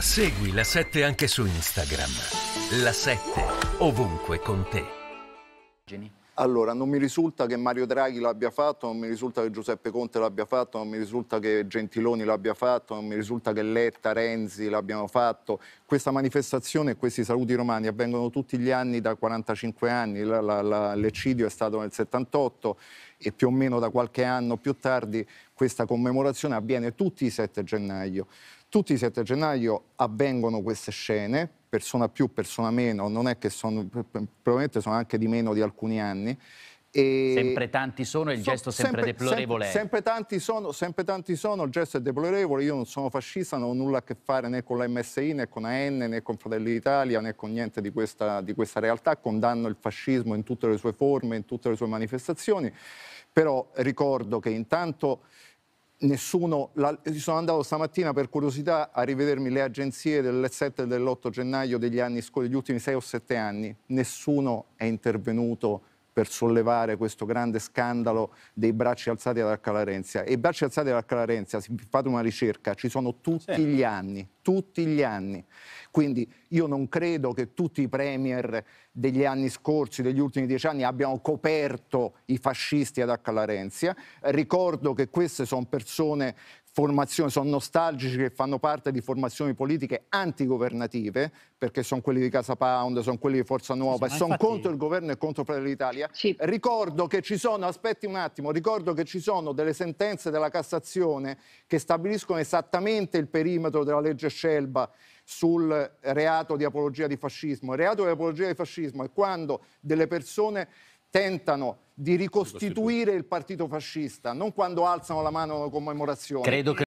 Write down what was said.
Segui la 7 anche su Instagram. La 7 ovunque con te. Allora, non mi risulta che Mario Draghi l'abbia fatto, non mi risulta che Giuseppe Conte l'abbia fatto, non mi risulta che Gentiloni l'abbia fatto, non mi risulta che Letta, Renzi l'abbiano fatto. Questa manifestazione e questi saluti romani avvengono tutti gli anni da 45 anni, la, la, la, l'eccidio è stato nel 78 e più o meno da qualche anno più tardi questa commemorazione avviene tutti i 7 gennaio. Tutti i 7 gennaio avvengono queste scene, persona più, persona meno, non è che sono, probabilmente sono anche di meno di alcuni anni. E sempre tanti sono, il so, gesto sempre, sempre deplorevole. Sempre, sempre, tanti sono, sempre tanti sono, il gesto è deplorevole. Io non sono fascista, non ho nulla a che fare né con la MSI, né con AN, né con Fratelli d'Italia, né con niente di questa, di questa realtà. Condanno il fascismo in tutte le sue forme, in tutte le sue manifestazioni. Però ricordo che intanto nessuno... La, sono andato stamattina per curiosità a rivedermi le agenzie del 7 e dell'8 gennaio degli anni scorsi, degli ultimi 6 o 7 anni. Nessuno è intervenuto per sollevare questo grande scandalo dei bracci alzati alla Calarenzia. E i bracci alzati ad Calarenzia, Renzia, fate una ricerca, ci sono tutti sì. gli anni, tutti gli anni. Quindi io non credo che tutti i premier degli anni scorsi, degli ultimi dieci anni, abbiano coperto i fascisti ad Renzia. Ricordo che queste sono persone formazioni, sono nostalgici che fanno parte di formazioni politiche antigovernative, perché sono quelli di Casa Pound, sono quelli di Forza Nuova, sì, e sono infatti... contro il governo e contro Fratelli d'Italia. Sì. Ricordo che ci sono, aspetti un attimo, ricordo che ci sono delle sentenze della Cassazione che stabiliscono esattamente il perimetro della legge Scelba sul reato di apologia di fascismo. Il reato di apologia di fascismo è quando delle persone tentano di ricostituire il partito fascista, non quando alzano la mano alla commemorazione. Credo che